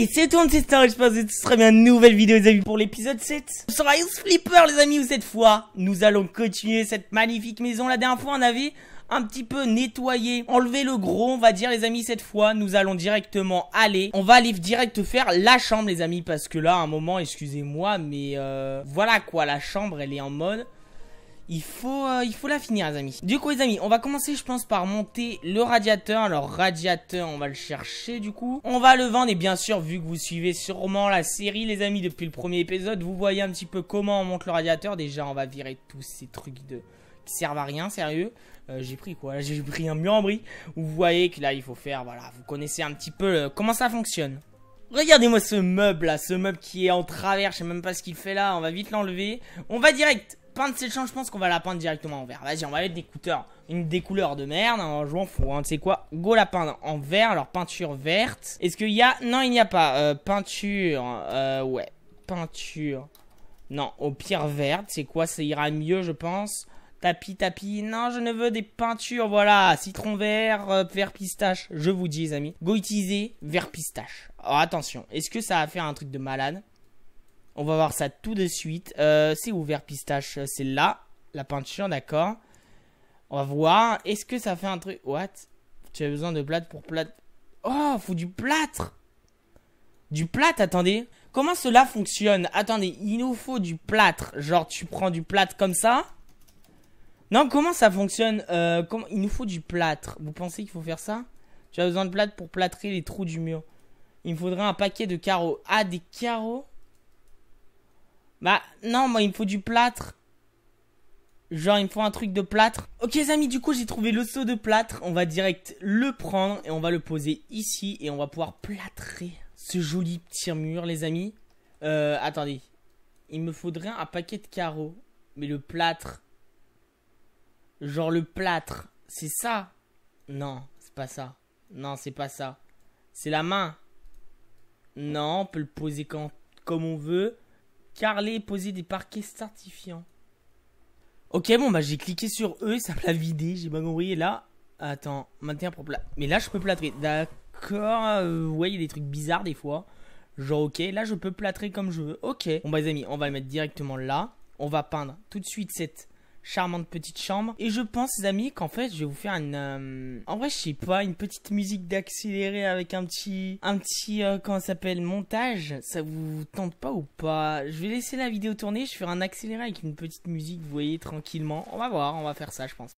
Et c'est tout, c'est je j'espère que ce sera bien une nouvelle vidéo, les amis, pour l'épisode 7. Ce sera House Flipper, les amis, où cette fois, nous allons continuer cette magnifique maison. La dernière fois, on avait un petit peu nettoyé, enlevé le gros, on va dire les amis cette fois, nous allons directement aller, on va aller direct faire la chambre les amis parce que là à un moment, excusez-moi mais euh, voilà quoi, la chambre elle est en mode il faut, euh, il faut la finir les amis Du coup les amis on va commencer je pense par monter le radiateur Alors radiateur on va le chercher du coup On va le vendre et bien sûr vu que vous suivez sûrement la série les amis depuis le premier épisode Vous voyez un petit peu comment on monte le radiateur Déjà on va virer tous ces trucs de... qui servent à rien sérieux euh, J'ai pris quoi J'ai pris un mur en bris Vous voyez que là il faut faire voilà vous connaissez un petit peu euh, comment ça fonctionne Regardez-moi ce meuble là, ce meuble qui est en travers, je sais même pas ce qu'il fait là, on va vite l'enlever. On va direct peindre le champ, je pense qu'on va la peindre directement en vert. Vas-y, on va mettre des, couleurs, une, des couleurs de merde, hein, je m'en fous. tu quoi Go la peindre en vert, alors peinture verte. Est-ce qu'il y a... Non, il n'y a pas. Euh, peinture, euh, ouais. Peinture. Non, au pire verte, c'est quoi Ça ira mieux, je pense. Tapis, tapis, non, je ne veux des peintures, voilà, citron vert, euh, vert pistache, je vous dis amis. Go utiliser vert pistache. Alors attention, est-ce que ça va faire un truc de malade on va voir ça tout de suite. Euh, c'est ouvert pistache, c'est là. La peinture, d'accord. On va voir. Est-ce que ça fait un truc What Tu as besoin de plâtre pour plâtre. Oh, faut du plâtre Du plâtre, attendez. Comment cela fonctionne Attendez, il nous faut du plâtre. Genre, tu prends du plâtre comme ça Non, comment ça fonctionne euh, Il nous faut du plâtre. Vous pensez qu'il faut faire ça Tu as besoin de plâtre pour plâtrer les trous du mur. Il me faudrait un paquet de carreaux. Ah, des carreaux bah non, moi il me faut du plâtre. Genre il me faut un truc de plâtre. Ok les amis, du coup j'ai trouvé le seau de plâtre. On va direct le prendre et on va le poser ici et on va pouvoir plâtrer ce joli petit mur les amis. Euh, attendez. Il me faudrait un paquet de carreaux. Mais le plâtre... Genre le plâtre, c'est ça Non, c'est pas ça. Non, c'est pas ça. C'est la main. Non, on peut le poser comme on veut. Carler, poser des parquets certifiants. Ok, bon, bah j'ai cliqué sur eux, ça me l'a vidé, j'ai pas compris. Et là, attends, maintien pour plat. Mais là, je peux plâtrer. D'accord, Vous euh, ouais, il y a des trucs bizarres des fois. Genre, ok, là, je peux plâtrer comme je veux. Ok, bon, bah les amis, on va le mettre directement là. On va peindre tout de suite cette charmante petite chambre. Et je pense, amis, qu'en fait, je vais vous faire une... Euh, en vrai, je sais pas, une petite musique d'accéléré avec un petit... Un petit, euh, comment ça s'appelle, montage. Ça vous tente pas ou pas Je vais laisser la vidéo tourner, je faire un accéléré avec une petite musique, vous voyez, tranquillement. On va voir, on va faire ça, je pense.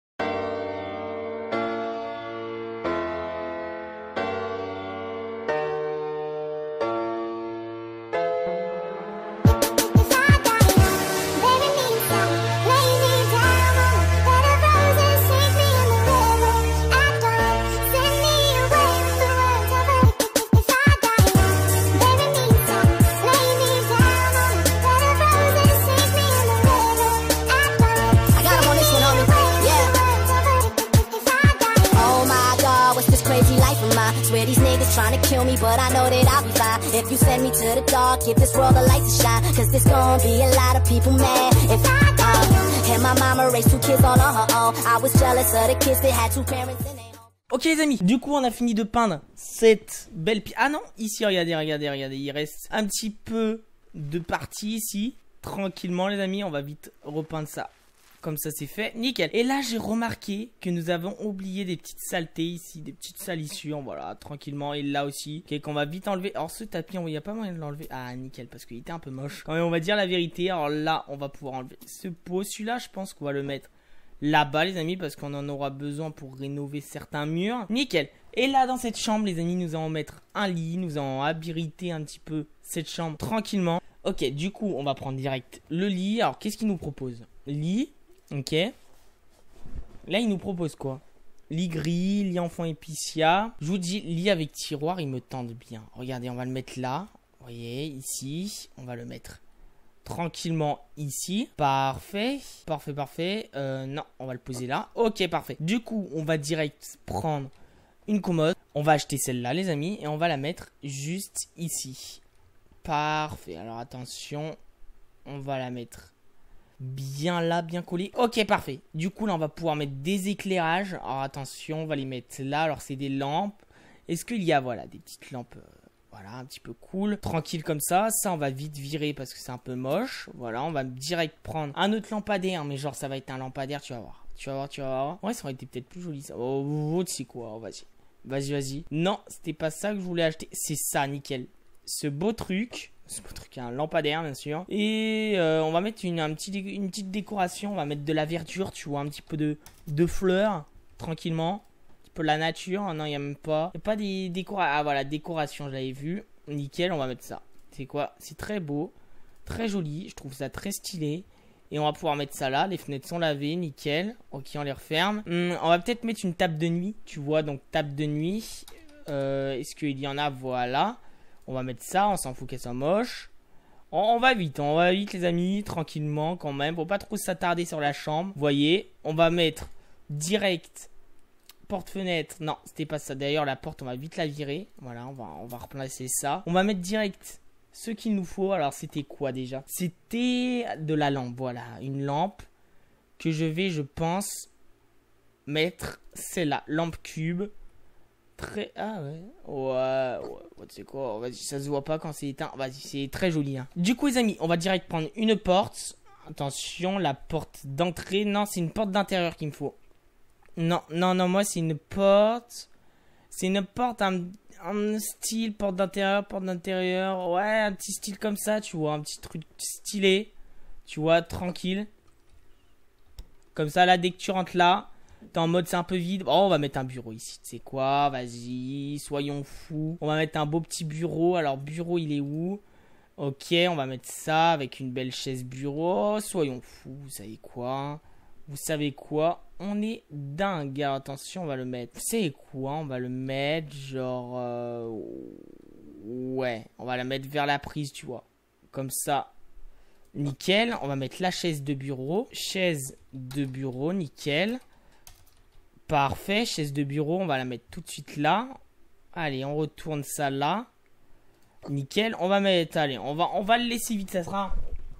trying to kill me, but I know that I'll be fine. If you send me to the dark, give this world a light to shine. Cause there's gonna be a lot of people mad if I go. And my mama raised two kids all on her own. I was jealous of the kids that had two parents in their Ok les amis, du coup on a fini de peindre cette belle pi... Ah non, ici regardez, regardez, regardez, il reste un petit peu de partie ici. Tranquillement les amis, on va vite repeindre ça comme ça, c'est fait. Nickel. Et là, j'ai remarqué que nous avons oublié des petites saletés ici, des petites salissures. Voilà, tranquillement. Et là aussi, okay, qu'on va vite enlever. Alors, ce tapis, il n'y a pas moyen de l'enlever. Ah, nickel, parce qu'il était un peu moche. Quand on va dire la vérité. Alors là, on va pouvoir enlever ce pot. Celui-là, je pense qu'on va le mettre là-bas, les amis, parce qu'on en aura besoin pour rénover certains murs. Nickel. Et là, dans cette chambre, les amis, nous allons mettre un lit. Nous allons habiliter un petit peu cette chambre tranquillement. Ok, du coup, on va prendre direct le lit. Alors, qu'est-ce qu'il nous propose Lit, Ok. Là, il nous propose quoi Lit gris, lit enfant épicia Je vous dis, lit avec tiroir, il me tente bien. Regardez, on va le mettre là. Vous voyez, ici. On va le mettre tranquillement ici. Parfait. Parfait, parfait. Euh, non, on va le poser là. Ok, parfait. Du coup, on va direct prendre une commode. On va acheter celle-là, les amis. Et on va la mettre juste ici. Parfait. Alors, attention. On va la mettre Bien là, bien collé. Ok, parfait. Du coup, là, on va pouvoir mettre des éclairages. Alors, attention, on va les mettre là. Alors, c'est des lampes. Est-ce qu'il y a, voilà, des petites lampes euh, voilà, un petit peu cool, tranquille comme ça. Ça, on va vite virer parce que c'est un peu moche. Voilà, on va direct prendre un autre lampadaire, hein, mais genre, ça va être un lampadaire, tu vas voir. Tu vas voir, tu vas voir. Ouais, ça aurait été peut-être plus joli, ça. Oh, oh, oh c'est quoi oh, Vas-y. Vas-y, vas-y. Non, c'était pas ça que je voulais acheter. C'est ça, nickel. Ce beau truc. C'est truc, un lampadaire bien sûr. Et euh, on va mettre une, un petit, une petite décoration, on va mettre de la verdure, tu vois, un petit peu de, fleurs, tranquillement. Un petit peu de la nature, hein, non, il n'y a même pas. Il pas des décorations. Ah voilà, décoration, je l'avais vu. Nickel, on va mettre ça. C'est quoi C'est très beau, très joli, je trouve ça très stylé. Et on va pouvoir mettre ça là. Les fenêtres sont lavées, nickel. Ok, on les referme. Hum, on va peut-être mettre une table de nuit, tu vois. Donc, table de nuit. Euh, est-ce qu'il y en a Voilà. On va mettre ça, on s'en fout qu'elle soit moche. On, va vite, on va vite les amis, tranquillement quand même, pour pas trop s'attarder sur la chambre. Vous voyez, on va mettre direct porte-fenêtre. Non, c'était pas ça. D'ailleurs, la porte, on va vite la virer. Voilà, on va, on va replacer ça. On va mettre direct ce qu'il nous faut. Alors, c'était quoi déjà C'était de la lampe, voilà. Une lampe que je vais, je pense, mettre. C'est là lampe cube. Très... Ah ouais. ouais, ouais. C'est quoi, vas-y, ça se voit pas quand c'est éteint. Vas-y, c'est très joli. Hein. Du coup, les amis, on va direct prendre une porte. Attention, la porte d'entrée. Non, c'est une porte d'intérieur qu'il me faut. Non, non, non, moi, c'est une porte. C'est une porte, un, un style, porte d'intérieur, porte d'intérieur. Ouais, un petit style comme ça, tu vois, un petit truc stylé. Tu vois, tranquille. Comme ça, là, dès que tu rentres là, T'es en mode c'est un peu vide. Oh, on va mettre un bureau ici. Tu sais quoi Vas-y, soyons fous. On va mettre un beau petit bureau. Alors, bureau, il est où Ok, on va mettre ça avec une belle chaise bureau. Oh, soyons fous. Vous savez quoi Vous savez quoi On est dingue. attention, on va le mettre. C'est quoi On va le mettre genre. Euh, ouais, on va la mettre vers la prise, tu vois. Comme ça, Nickel. On va mettre la chaise de bureau. Chaise de bureau, nickel. Parfait, chaise de bureau, on va la mettre tout de suite là. Allez, on retourne ça là. Nickel, on va mettre, allez, on va, on va le laisser vite, ça sera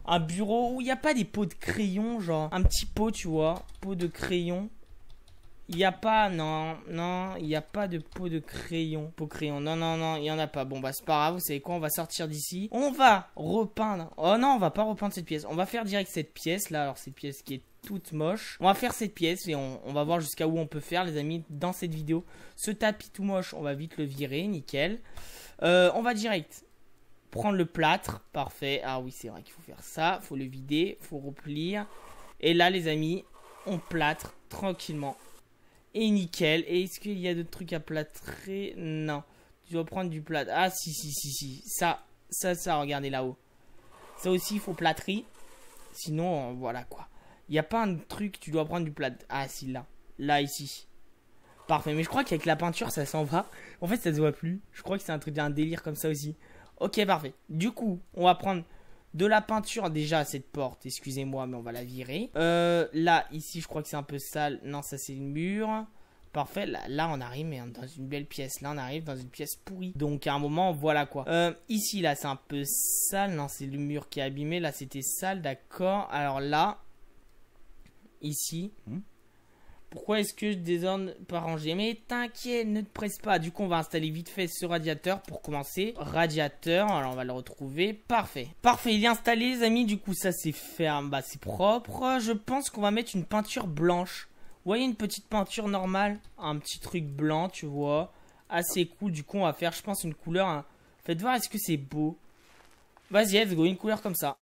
un bureau où il n'y a pas des pots de crayon, genre un petit pot, tu vois, pot de crayon. Il n'y a pas, non, non, il n'y a pas de pot de crayon. Pot crayon, non, non, non, il n'y en a pas. Bon, bah, c'est pas grave, vous savez quoi, on va sortir d'ici. On va repeindre. Oh non, on va pas repeindre cette pièce. On va faire direct cette pièce, là. Alors, cette pièce qui est tout moche. On va faire cette pièce et on, va voir jusqu'à où on peut faire, les amis, dans cette vidéo. Ce tapis tout moche, on va vite le virer, nickel. Euh, on va direct prendre le plâtre, parfait. Ah oui, c'est vrai qu'il faut faire ça, faut le vider, faut replier. Et là, les amis, on plâtre tranquillement. Et nickel. Et est-ce qu'il y a d'autres trucs à plâtrer Non. Tu dois prendre du plâtre. Ah, si, si, si, si. Ça, ça, ça, regardez là-haut. Ça aussi, il faut plâtrer. Sinon, voilà quoi. Il a pas un truc, tu dois prendre du plat. Ah, si, là. Là, ici. Parfait, mais je crois qu'avec la peinture, ça s'en va. En fait, ça se voit plus. Je crois que c'est un truc, un délire comme ça aussi. Ok, parfait. Du coup, on va prendre de la peinture déjà à cette porte. Excusez-moi, mais on va la virer. Euh, là, ici, je crois que c'est un peu sale. Non, ça, c'est le mur. Parfait, là, on arrive mais dans une belle pièce. Là on arrive dans une pièce pourrie. Donc à un moment, voilà quoi. Euh, ici là c'est un peu sale. Non, c'est le mur qui est abîmé. Là c'était sale, d'accord. Alors là, ici. Hmm? Pourquoi est-ce que je désordre pas ranger Mais t'inquiète, ne te presse pas. Du coup, on va installer vite fait ce radiateur pour commencer. Radiateur, alors on va le retrouver. Parfait. Parfait, il est installé, les amis. Du coup, ça c'est ferme, bah c'est propre. Je pense qu'on va mettre une peinture blanche. Vous voyez, une petite peinture normale. Un petit truc blanc, tu vois. Assez cool. Du coup, on va faire, je pense, une couleur. Hein. Faites voir, est-ce que c'est beau Vas-y, let's go, une couleur comme ça.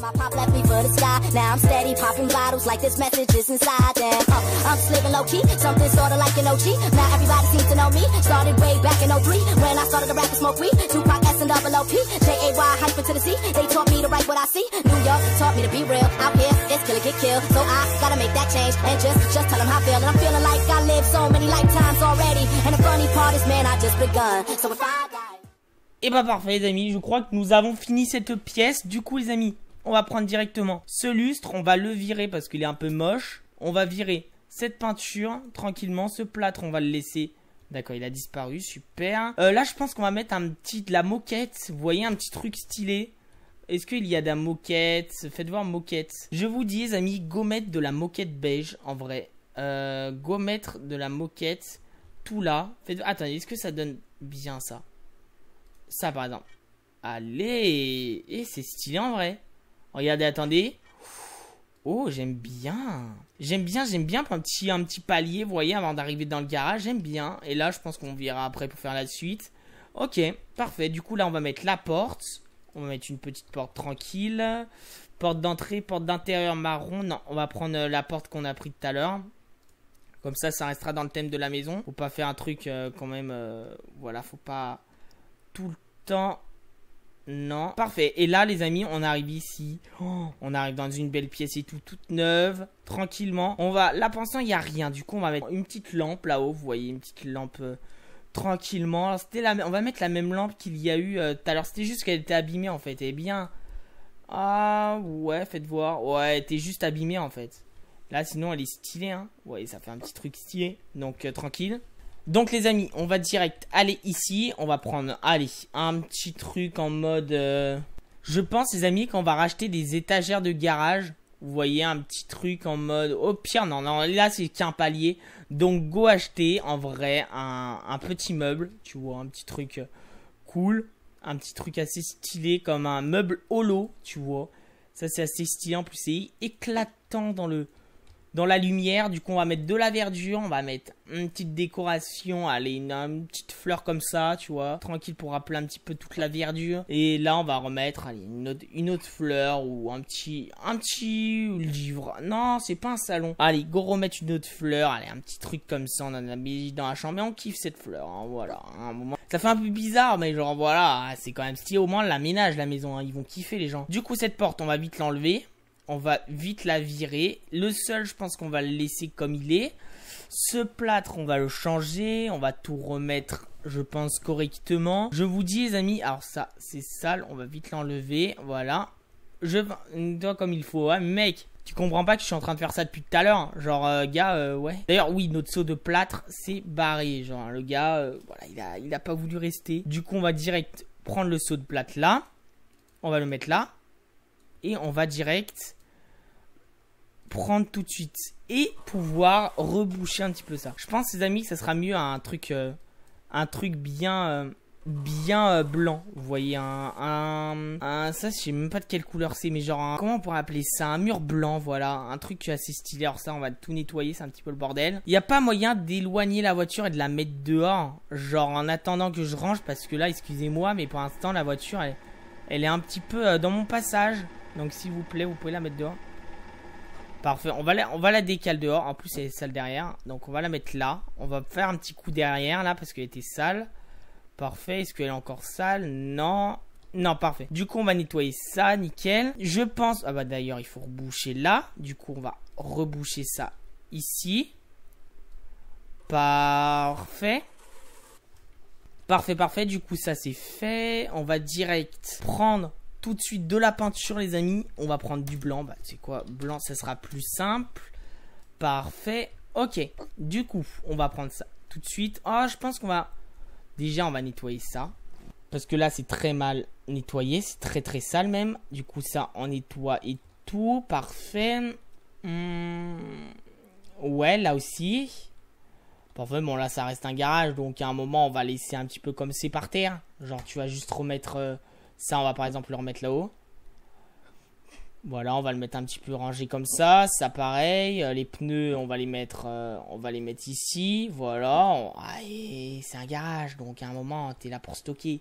My pop left me for the sky. Now I'm steady popping bottles like this message is inside them. Uh, I'm slipping low key, something sorta like an OG. Now everybody seems to know me. Started way back in 03 when I started to rap and smoke weed. Tupac S and double OP, J A Y hyper to the Z. They taught me to write what I see. New York taught me to be real. Out here, it's killer get killed. So I gotta make that change and just just tell them how I feel. And I'm feeling like I lived so many lifetimes already. And the funny part is, man, I just begun. So if I die. Et eh bah ben, parfait les amis, je crois que nous avons fini cette pièce. Du coup les amis, on va prendre directement ce lustre, on va le virer parce qu'il est un peu moche. On va virer cette peinture tranquillement, ce plâtre on va le laisser. D'accord, il a disparu, super. Euh, là je pense qu'on va mettre un petit, de la moquette, vous voyez, un petit truc stylé. Est-ce qu'il y a de la moquette Faites voir moquette. Je vous dis les amis, go de la moquette beige en vrai. Euh, go de la moquette tout là. Attendez, est-ce que ça donne bien ça ça, par exemple. Allez Et eh, c'est stylé en vrai. Regardez, attendez. Oh, j'aime bien. J'aime bien, j'aime bien pour un petit, palier, vous voyez, avant d'arriver dans le garage. J'aime bien. Et là, je pense qu'on verra après pour faire la suite. Ok, parfait. Du coup, là, on va mettre la porte. On va mettre une petite porte tranquille. Porte d'entrée, porte d'intérieur marron. Non, on va prendre euh, la porte qu'on a pris tout à l'heure. Comme ça, ça restera dans le thème de la maison. Faut pas faire un truc euh, quand même. Euh, voilà, faut pas tout le temps. Non. Parfait. Et là, les amis, on arrive ici. on arrive dans une belle pièce et tout, toute neuve. Tranquillement. On va. Là, pensant, il n'y a rien. Du coup, on va mettre une petite lampe là-haut. Vous voyez, une petite lampe. Euh, tranquillement. C'était la... On va mettre la même lampe qu'il y a eu euh, tout à l'heure. C'était juste qu'elle était abîmée en fait. Eh bien. Ah ouais, faites voir. Ouais, elle était juste abîmée en fait. Là, sinon, elle est stylée. Hein. Ouais, ça fait un petit truc stylé. Donc, euh, tranquille. Donc les amis, on va direct aller ici. On va prendre, allez, un petit truc en mode... Euh, je pense les amis qu'on va racheter des étagères de garage. Vous voyez un petit truc en mode... Au oh, pire, non, non, là c'est qu'un palier. Donc go acheter en vrai un, un, petit meuble. Tu vois, un petit truc euh, cool. Un petit truc assez stylé comme un meuble holo, tu vois. Ça c'est assez stylé. En plus c'est éclatant dans le dans la lumière. Du coup, on va mettre de la verdure, on va mettre une petite décoration, allez, une, petite fleur comme ça, tu vois, tranquille pour rappeler un petit peu toute la verdure. Et là, on va remettre une, autre, fleur ou un petit, un petit livre. Non, c'est pas un salon. Allez, go remettre une autre fleur, allez, un petit truc comme ça, on en a dans la chambre on kiffe cette fleur. Hein, voilà, un moment. Ça fait un peu bizarre, mais genre voilà, c'est quand même stylé. Au moins, la ménage la maison, hein, ils vont kiffer les gens. Du coup, cette porte, on va vite l'enlever on va vite la virer. Le seul, je pense qu'on va le laisser comme il est. Ce plâtre, on va le changer. On va tout remettre, je pense, correctement. Je vous dis, les amis, alors ça, c'est sale. On va vite l'enlever. Voilà. Je... dois comme il faut, hein. mec tu comprends pas que je suis en train de faire ça depuis tout à l'heure. Hein. Genre, euh, gars, euh, ouais. D'ailleurs, oui, notre seau de plâtre c'est barré. Genre, le gars, euh, voilà, il a, il a pas voulu rester. Du coup, on va direct prendre le seau de plâtre là. On va le mettre là. Et on va direct prendre tout de suite et pouvoir reboucher un petit peu ça. Je pense, les amis, que ça sera mieux un truc, euh, un truc bien, euh, bien euh, blanc. Vous voyez, un, un, ça, je sais même pas de quelle couleur c'est, mais genre, un, comment on pourrait appeler ça Un mur blanc, voilà. Un truc assez stylé. Alors, ça, on va tout nettoyer, c'est un petit peu le bordel. Il n'y a pas moyen d'éloigner la voiture et de la mettre dehors. Genre, en attendant que je range, parce que là, excusez-moi, mais pour l'instant, la voiture, elle est un petit peu dans mon passage. Donc, s'il vous plaît, vous pouvez la mettre dehors. Parfait, on va, la, on décaler dehors, en plus elle est sale derrière, donc on va la mettre là. On va faire un petit coup derrière là parce qu'elle était sale. Parfait, est-ce qu'elle est encore sale Non, non parfait. Du coup on va nettoyer ça, nickel. Je pense, ah bah d'ailleurs il faut reboucher là, du coup on va reboucher ça ici. Parfait. Parfait, parfait, du coup ça c'est fait. On va direct prendre tout de suite de la peinture, les amis. On va prendre du blanc. Bah, c'est quoi Blanc, ça sera plus simple. Parfait. Ok. Du coup, on va prendre ça tout de suite. Ah, oh, je pense qu'on va... Déjà, on va nettoyer ça. Parce que là, c'est très mal nettoyé. C'est très, très sale même. Du coup, ça, on nettoie et tout. Parfait. Hmm. Ouais, là aussi. Parfait, bon, là, ça reste un garage. Donc, à un moment, on va laisser un petit peu comme c'est par terre. Genre, tu vas juste remettre... Euh, ça, on va par exemple le remettre là-haut. Voilà, on va le mettre un petit peu rangé comme ça. Ça, pareil. Euh, les pneus, on va les mettre, euh, on va les mettre ici. Voilà. Ah, c'est un garage, donc à un moment, t'es là pour stocker.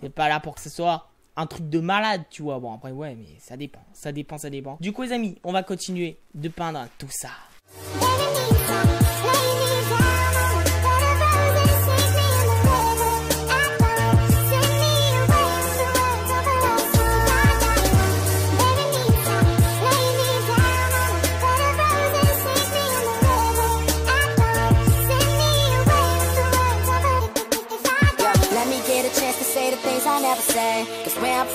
T'es pas là pour que ce soit un truc de malade, tu vois. Bon, après, ouais, mais ça dépend. Ça dépend, ça dépend. Du coup, les amis, on va continuer de peindre tout ça.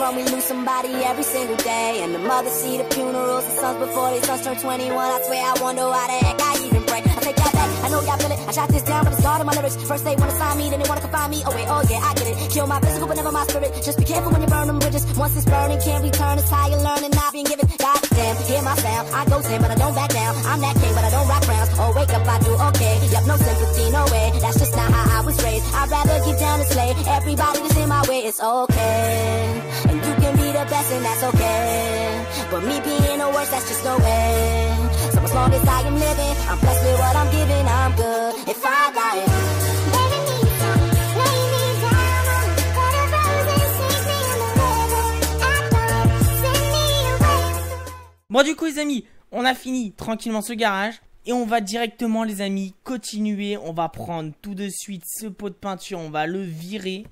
from, we lose somebody every single day. And the mothers see the funerals, the sons before they sons turn 21. I swear I wonder why the heck I even pray. I take that back, I know y'all feel it. I shot this down, but it's God in my lyrics. First they wanna sign me, then they wanna confine me. Oh wait, oh yeah, I get it. Kill my physical, but never my spirit. Just be careful when you burn them bridges. Once it's burning, can't return. It's how you learn and not being given. God damn, hear my sound. I go ten, but I don't back down. I'm that king, but I don't rock rounds. Oh wake up, I do okay. Yep, no sympathy, no way. That's just not how I was raised. I'd rather get down and slay. Everybody that's in my way, it's okay. Bon du coup les amis, on a fini tranquillement ce garage et on va directement les amis continuer, on va prendre tout de suite ce pot de peinture, on va le virer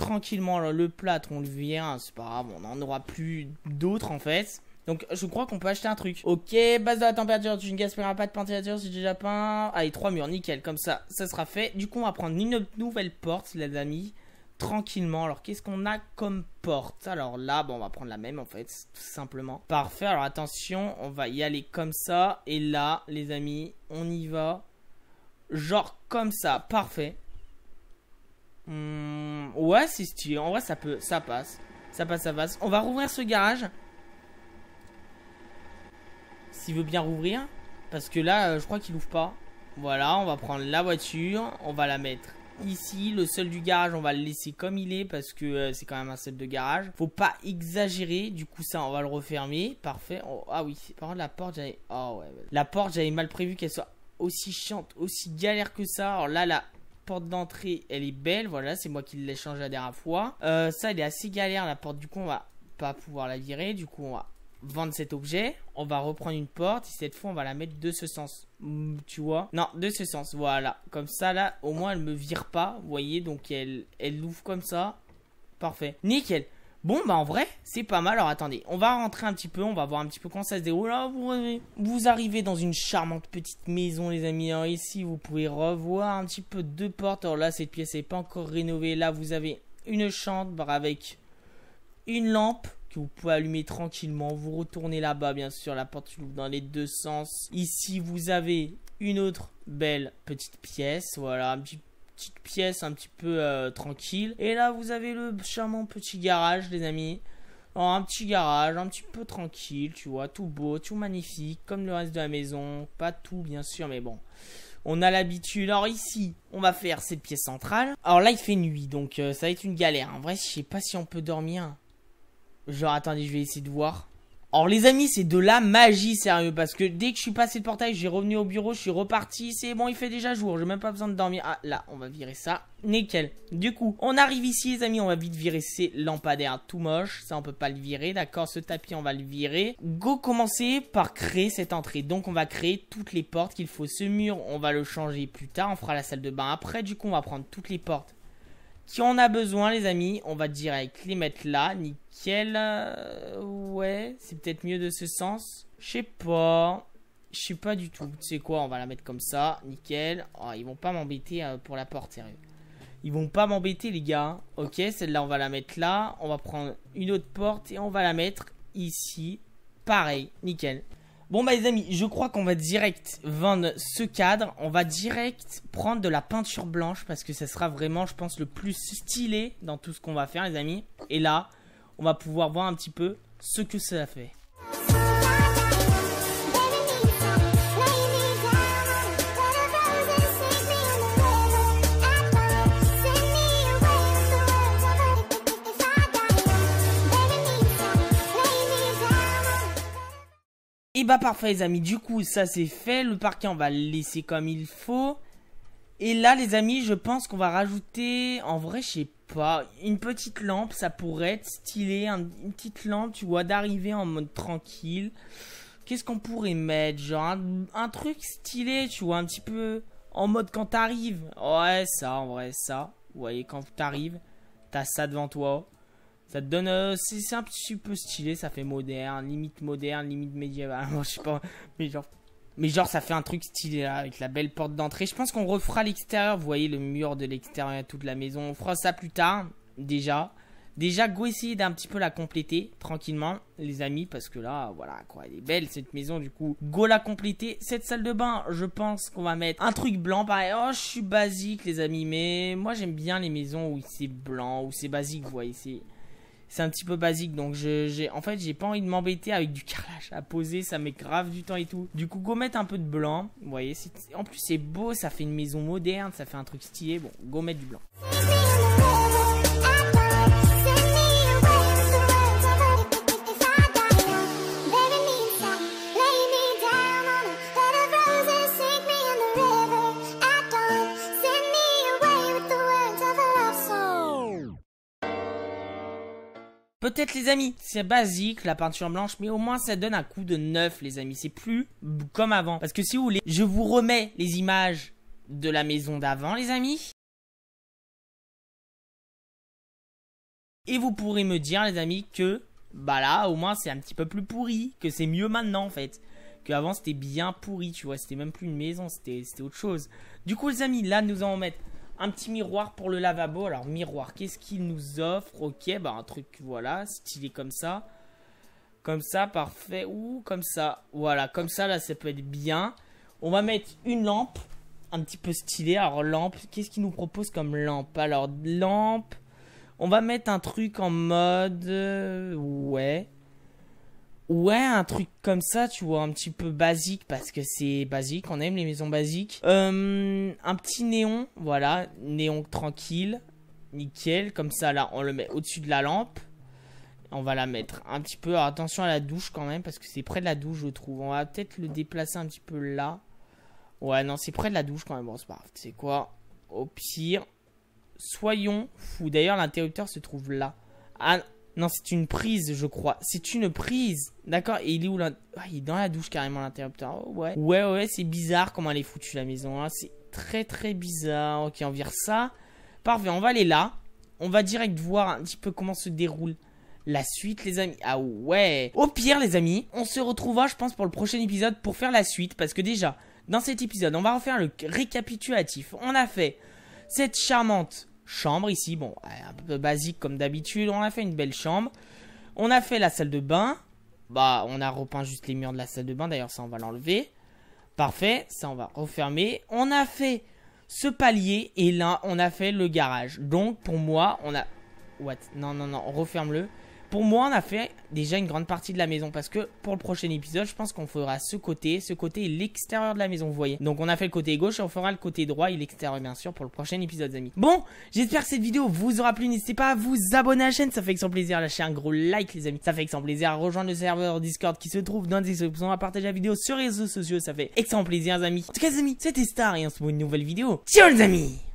tranquillement le plâtre, on le vient, c'est pas grave, on n'en aura plus d'autres en fait. Donc je crois qu'on peut acheter un truc. Ok, base de la température, tu ne gaspilleras pas de peinture j'ai déjà peint. Allez, trois murs, nickel, comme ça, ça sera fait. Du coup, on va prendre une nouvelle porte, les amis, tranquillement. Alors, qu'est-ce qu'on a comme porte Alors là, on va prendre la même, en fait, tout simplement. Parfait, alors attention, on va y aller comme ça. Et là, les amis, on y va. Genre comme ça, parfait. Hmm, ouais, c'est stylé. En vrai, ça peut, ça passe. Ça passe, ça passe. On va rouvrir ce garage. S'il veut bien rouvrir. Parce que là, euh, je crois qu'il ouvre pas. Voilà, on va prendre la voiture. On va la mettre ici. Le sol du garage, on va le laisser comme il est parce que euh, c'est quand même un sol de garage. Faut pas exagérer. Du coup, ça, on va le refermer. Parfait. Oh, ah oui, par contre, la porte, j'avais... Ah ouais. La porte, j'avais mal prévu qu'elle soit aussi chiante, aussi galère que ça. Alors là, là, porte d'entrée, elle est belle. Voilà, c'est moi qui l'ai changé la dernière fois. Euh, ça, elle est assez galère, la porte. Du coup, on va pas pouvoir la virer. Du coup, on va vendre cet objet. On va reprendre une porte. Et cette fois, on va la mettre de ce sens. Mm, tu vois Non, de ce sens. Voilà. Comme ça, là, au moins, elle me vire pas. Vous voyez Donc, elle, elle l'ouvre comme ça. Parfait. Nickel. Bon, bah en vrai, c'est pas mal. Alors attendez, on va rentrer un petit peu, on va voir un petit peu comment ça se déroule. vous, arrivez dans une charmante petite maison, les amis. ici, vous pouvez revoir un petit peu deux portes. Alors là, cette pièce n'est pas encore rénovée. Là, vous avez une chambre avec une lampe que vous pouvez allumer tranquillement. Vous retournez là-bas, bien sûr, la porte s'ouvre dans les deux sens. Ici, vous avez une autre belle petite pièce. Voilà, un petit petite pièce un petit peu euh, tranquille. Et là, vous avez le charmant petit garage, les amis. un petit garage, un petit peu tranquille, tu vois, tout beau, tout magnifique, comme le reste de la maison. Pas tout, bien sûr, mais bon. On a l'habitude. Alors ici, on va faire cette pièce centrale. Alors là, il fait nuit, donc euh, ça va être une galère. En vrai, je sais pas si on peut dormir. Genre, attendez, je vais essayer de voir. Or les amis, c'est de la magie sérieux parce que dès que je suis passé le portail, j'ai revenu au bureau, je suis reparti, c'est bon, il fait déjà jour, j'ai même pas besoin de dormir. Ah là, on va virer ça. Nickel. Du coup, on arrive ici les amis, on va vite virer ces lampadaires tout moche, ça on peut pas le virer, d'accord, ce tapis on va le virer. Go commencer par créer cette entrée. Donc on va créer toutes les portes qu'il faut. Ce mur, on va le changer plus tard, on fera la salle de bain après. Du coup, on va prendre toutes les portes qui on a besoin, les amis On va direct les mettre là. Nickel. Euh, ouais, c'est peut-être mieux de ce sens. Je sais pas. Je sais pas du tout. Tu sais quoi On va la mettre comme ça. Nickel. Oh, ils vont pas m'embêter euh, pour la porte, sérieux. Ils vont pas m'embêter, les gars. Ok, celle-là, on va la mettre là. On va prendre une autre porte et on va la mettre ici. Pareil, nickel. Bon bah les amis, je crois qu'on va direct vendre ce cadre, on va direct prendre de la peinture blanche parce que ça sera vraiment je pense le plus stylé dans tout ce qu'on va faire les amis. Et là, on va pouvoir voir un petit peu ce que ça fait. Et bah parfait les amis, du coup ça c'est fait, le parquet on va le laisser comme il faut. Et là les amis, je pense qu'on va rajouter, en vrai je sais pas, une petite lampe, ça pourrait être stylé, une petite lampe tu vois, d'arriver en mode tranquille. Qu'est-ce qu'on pourrait mettre, genre un, truc stylé tu vois, un petit peu en mode quand t'arrives. Ouais ça en vrai ça, vous voyez quand t'arrives, t'as ça devant toi, ça te donne, euh, c'est un petit peu stylé, ça fait moderne, limite moderne, limite médiéval, je sais pas, mais genre, mais genre ça fait un truc stylé là, avec la belle porte d'entrée. Je pense qu'on refera l'extérieur, vous voyez le mur de l'extérieur, toute la maison, on fera ça plus tard, déjà. Déjà, go essayer d'un petit peu la compléter tranquillement, les amis, parce que là, voilà, quoi, elle est belle cette maison, du coup, go la compléter. Cette salle de bain, je pense qu'on va mettre un truc blanc, pareil. Oh, je suis basique, les amis, mais moi j'aime bien les maisons où c'est blanc, où c'est basique, vous voyez, c'est c'est un petit peu basique. Donc j'ai en fait j'ai pas envie de m'embêter avec du carrelage à poser, ça met grave du temps et tout. Du coup go mettre un peu de blanc. Vous voyez, en plus c'est beau, ça fait une maison moderne, ça fait un truc stylé. Bon, go mettre du blanc. les amis. C'est basique, la peinture blanche, mais au moins ça donne un coup de neuf, les amis. C'est plus comme avant. Parce que si vous voulez, je vous remets les images de la maison d'avant, les amis. Et vous pourrez me dire, les amis, que bah là, au moins c'est un petit peu plus pourri, que c'est mieux maintenant en fait. Que avant c'était bien pourri, tu vois, c'était même plus une maison, c'était autre chose. Du coup, les amis, là nous allons mettre un petit miroir pour le lavabo. Alors, miroir, qu'est-ce qu'il nous offre Ok, bah un truc, voilà, stylé comme ça. Comme ça, parfait. Ou comme ça. Voilà, comme ça, là, ça peut être bien. On va mettre une lampe. Un petit peu stylé Alors, lampe, qu'est-ce qu'il nous propose comme lampe Alors, lampe. On va mettre un truc en mode... Euh, ouais. Ouais, un truc comme ça, tu vois, un petit peu basique parce que c'est basique, on aime les maisons basiques. Euh, un petit néon, voilà, néon tranquille, nickel, comme ça là, on le met au-dessus de la lampe. On va la mettre un petit peu, Alors, attention à la douche quand même parce que c'est près de la douche je trouve. On va peut-être le déplacer un petit peu là. Ouais, non, c'est près de la douche quand même, bon, c'est pas grave. C'est quoi Au pire, soyons fous. D'ailleurs, l'interrupteur se trouve là. Ah, non, c'est une prise, je crois. C'est une prise. D'accord Et il est où là ah, Il est dans la douche carrément, l'interrupteur. Oh, ouais. Ouais, ouais, c'est bizarre comment elle est foutue la maison. Hein. C'est très, très bizarre. Ok, on vire ça. Parfait, on va aller là. On va direct voir un petit peu comment se déroule la suite, les amis. Ah ouais Au pire, les amis, on se retrouvera, je pense, pour le prochain épisode pour faire la suite. Parce que déjà, dans cet épisode, on va refaire le récapitulatif. On a fait cette charmante chambre ici. Bon, un peu basique comme d'habitude. On a fait une belle chambre. On a fait la salle de bain. Bah, on a repeint juste les murs de la salle de bain. D'ailleurs, ça, on va l'enlever. Parfait. Ça, on va refermer. On a fait ce palier. Et là, on a fait le garage. Donc, pour moi, on a... What Non, non, non. Referme-le pour moi, on a fait déjà une grande partie de la maison parce que pour le prochain épisode, je pense qu'on fera ce côté, ce côté et l'extérieur de la maison, vous voyez. Donc on a fait le côté gauche et on fera le côté droit et l'extérieur bien sûr pour le prochain épisode, amis. Bon, j'espère que cette vidéo vous aura plu. N'hésitez pas à vous abonner à la chaîne, ça fait extrêmement plaisir. lâcher un gros like, les amis. Ça fait extrêmement plaisir à rejoindre le serveur Discord qui se trouve dans la description, à partager la vidéo sur les réseaux sociaux, ça fait extrêmement plaisir, les amis. En tout cas, les amis, c'était Star et on se voit une nouvelle vidéo. Ciao, les amis.